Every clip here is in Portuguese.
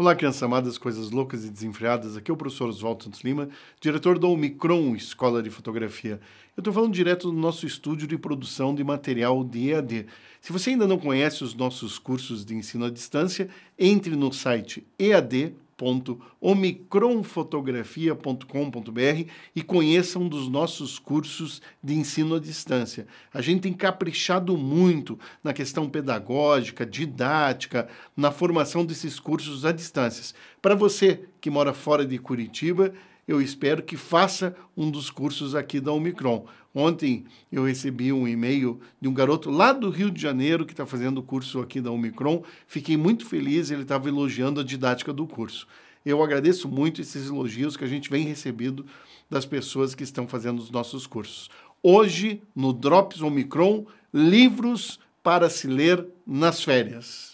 Olá, crianças amadas, coisas loucas e desenfreadas. Aqui é o professor Oswaldo Santos Lima, diretor da Omicron Escola de Fotografia. Eu estou falando direto do nosso estúdio de produção de material de EAD. Se você ainda não conhece os nossos cursos de ensino à distância, entre no site ead.com www.omicronfotografia.com.br e conheça um dos nossos cursos de ensino à distância. A gente tem caprichado muito na questão pedagógica, didática, na formação desses cursos à distância. Para você que mora fora de Curitiba, eu espero que faça um dos cursos aqui da Omicron. Ontem eu recebi um e-mail de um garoto lá do Rio de Janeiro que está fazendo o curso aqui da Omicron. Fiquei muito feliz, ele estava elogiando a didática do curso. Eu agradeço muito esses elogios que a gente vem recebendo das pessoas que estão fazendo os nossos cursos. Hoje, no Drops Omicron, livros para se ler nas férias.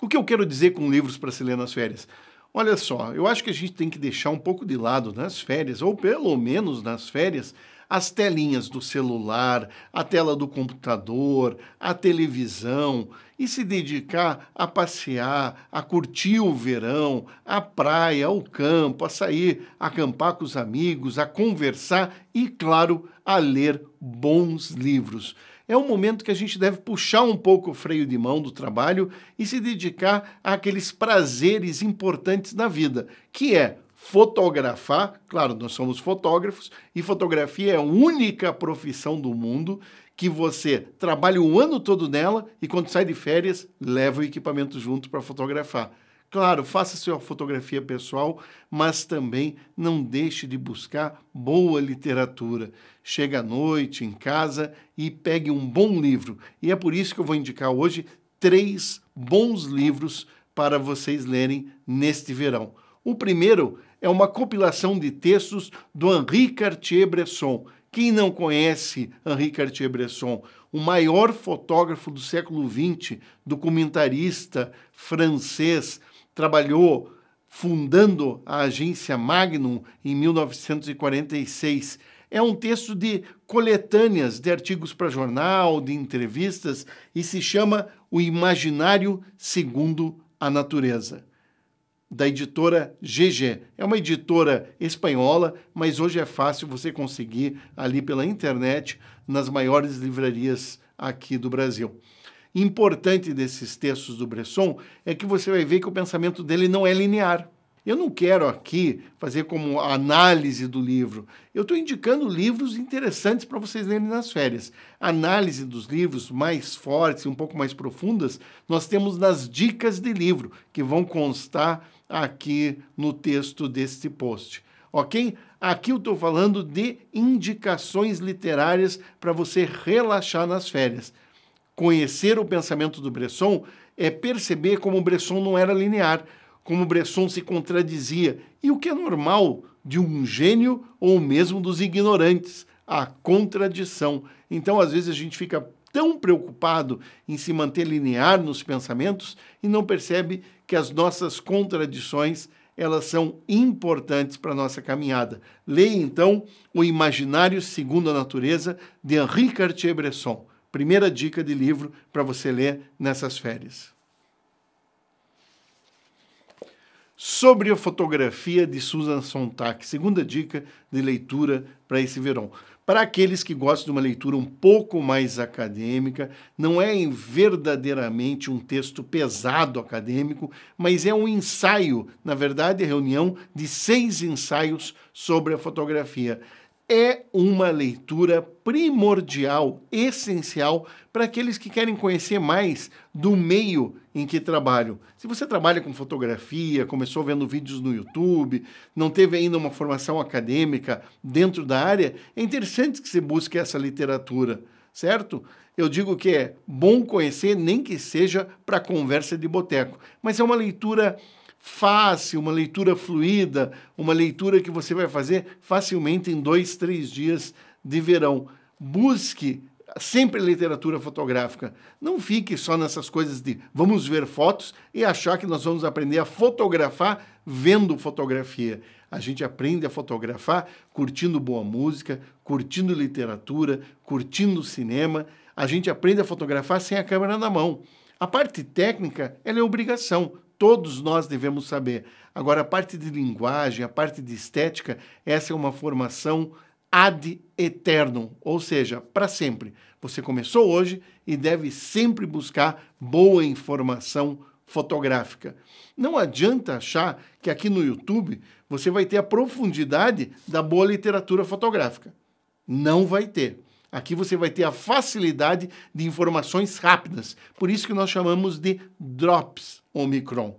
O que eu quero dizer com livros para se ler nas férias? Olha só, eu acho que a gente tem que deixar um pouco de lado nas férias, ou pelo menos nas férias, as telinhas do celular, a tela do computador, a televisão e se dedicar a passear, a curtir o verão, a praia, ao campo, a sair, a acampar com os amigos, a conversar e, claro, a ler bons livros é um momento que a gente deve puxar um pouco o freio de mão do trabalho e se dedicar àqueles prazeres importantes da vida, que é fotografar, claro, nós somos fotógrafos e fotografia é a única profissão do mundo que você trabalha o ano todo nela e quando sai de férias leva o equipamento junto para fotografar. Claro, faça sua fotografia pessoal, mas também não deixe de buscar boa literatura. Chega à noite em casa e pegue um bom livro. E é por isso que eu vou indicar hoje três bons livros para vocês lerem neste verão. O primeiro é uma compilação de textos do Henri Cartier-Bresson. Quem não conhece Henri Cartier-Bresson, o maior fotógrafo do século XX, documentarista francês, trabalhou fundando a agência Magnum em 1946. É um texto de coletâneas de artigos para jornal, de entrevistas e se chama O Imaginário Segundo a Natureza, da editora GG. É uma editora espanhola, mas hoje é fácil você conseguir ali pela internet nas maiores livrarias aqui do Brasil importante desses textos do Bresson é que você vai ver que o pensamento dele não é linear. Eu não quero aqui fazer como análise do livro. Eu estou indicando livros interessantes para vocês lerem nas férias. A análise dos livros mais fortes e um pouco mais profundas, nós temos nas dicas de livro, que vão constar aqui no texto deste post. Ok? Aqui eu estou falando de indicações literárias para você relaxar nas férias. Conhecer o pensamento do Bresson é perceber como o Bresson não era linear, como o Bresson se contradizia, e o que é normal de um gênio ou mesmo dos ignorantes, a contradição. Então, às vezes, a gente fica tão preocupado em se manter linear nos pensamentos e não percebe que as nossas contradições elas são importantes para a nossa caminhada. Leia então O Imaginário Segundo a Natureza de Henri Cartier-Bresson. Primeira dica de livro para você ler nessas férias. Sobre a fotografia de Susan Sontag, segunda dica de leitura para esse verão. Para aqueles que gostam de uma leitura um pouco mais acadêmica, não é verdadeiramente um texto pesado acadêmico, mas é um ensaio, na verdade, é a reunião de seis ensaios sobre a fotografia é uma leitura primordial, essencial para aqueles que querem conhecer mais do meio em que trabalham. Se você trabalha com fotografia, começou vendo vídeos no YouTube, não teve ainda uma formação acadêmica dentro da área, é interessante que você busque essa literatura, certo? Eu digo que é bom conhecer, nem que seja para conversa de boteco, mas é uma leitura fácil, uma leitura fluida, uma leitura que você vai fazer facilmente em dois, três dias de verão. Busque sempre literatura fotográfica. Não fique só nessas coisas de vamos ver fotos e achar que nós vamos aprender a fotografar vendo fotografia. A gente aprende a fotografar curtindo boa música, curtindo literatura, curtindo cinema. A gente aprende a fotografar sem a câmera na mão. A parte técnica, ela é obrigação todos nós devemos saber. Agora, a parte de linguagem, a parte de estética, essa é uma formação ad eternum, ou seja, para sempre. Você começou hoje e deve sempre buscar boa informação fotográfica. Não adianta achar que aqui no YouTube você vai ter a profundidade da boa literatura fotográfica. Não vai ter. Aqui você vai ter a facilidade de informações rápidas, por isso que nós chamamos de drops Omicron.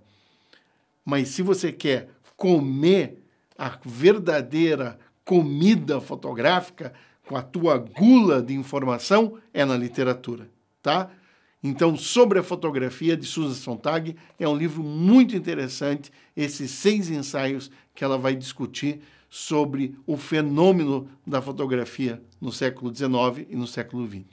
Mas se você quer comer a verdadeira comida fotográfica com a tua gula de informação, é na literatura, tá? Então, sobre a fotografia de Susan Sontag, é um livro muito interessante, esses seis ensaios que ela vai discutir sobre o fenômeno da fotografia no século XIX e no século XX.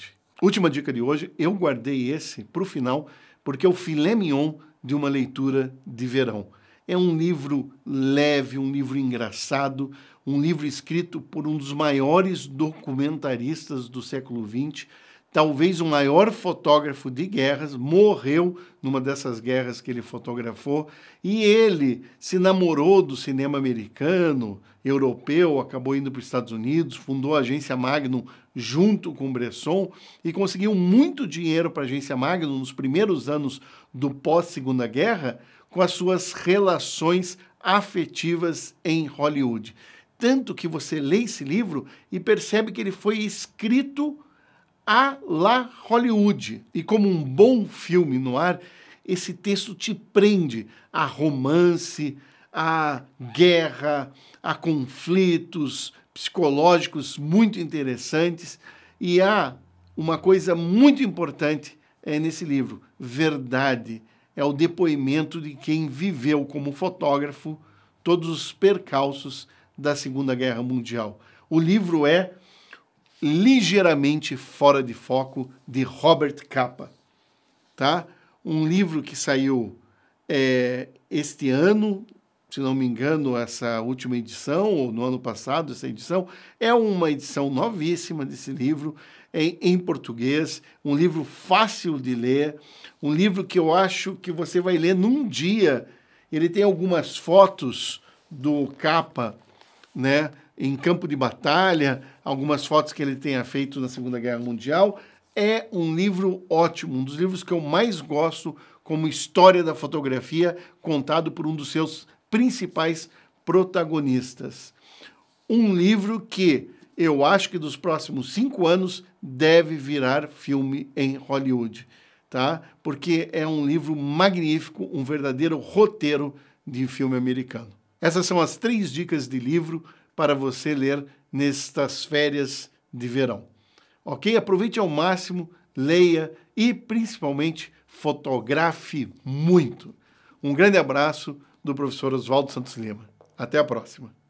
Última dica de hoje, eu guardei esse para o final, porque é o filé mignon de uma leitura de verão. É um livro leve, um livro engraçado, um livro escrito por um dos maiores documentaristas do século XX, talvez o maior fotógrafo de guerras, morreu numa dessas guerras que ele fotografou, e ele se namorou do cinema americano, europeu, acabou indo para os Estados Unidos, fundou a agência Magnum junto com Bresson e conseguiu muito dinheiro para a agência Magnum nos primeiros anos do pós-Segunda Guerra com as suas relações afetivas em Hollywood. Tanto que você lê esse livro e percebe que ele foi escrito a la Hollywood. E como um bom filme no ar, esse texto te prende a romance, a guerra, a conflitos psicológicos muito interessantes e há uma coisa muito importante é, nesse livro, verdade, é o depoimento de quem viveu como fotógrafo todos os percalços da Segunda Guerra Mundial. O livro é ligeiramente fora de foco de Robert Capa, tá? Um livro que saiu é, este ano, se não me engano, essa última edição ou no ano passado essa edição é uma edição novíssima desse livro é em, em português, um livro fácil de ler, um livro que eu acho que você vai ler num dia. Ele tem algumas fotos do capa, né? em campo de batalha, algumas fotos que ele tenha feito na Segunda Guerra Mundial. É um livro ótimo, um dos livros que eu mais gosto como história da fotografia, contado por um dos seus principais protagonistas. Um livro que eu acho que dos próximos cinco anos deve virar filme em Hollywood, tá? Porque é um livro magnífico, um verdadeiro roteiro de filme americano. Essas são as três dicas de livro para você ler nestas férias de verão. Ok? Aproveite ao máximo, leia e principalmente fotografe muito. Um grande abraço do professor Oswaldo Santos Lima. Até a próxima.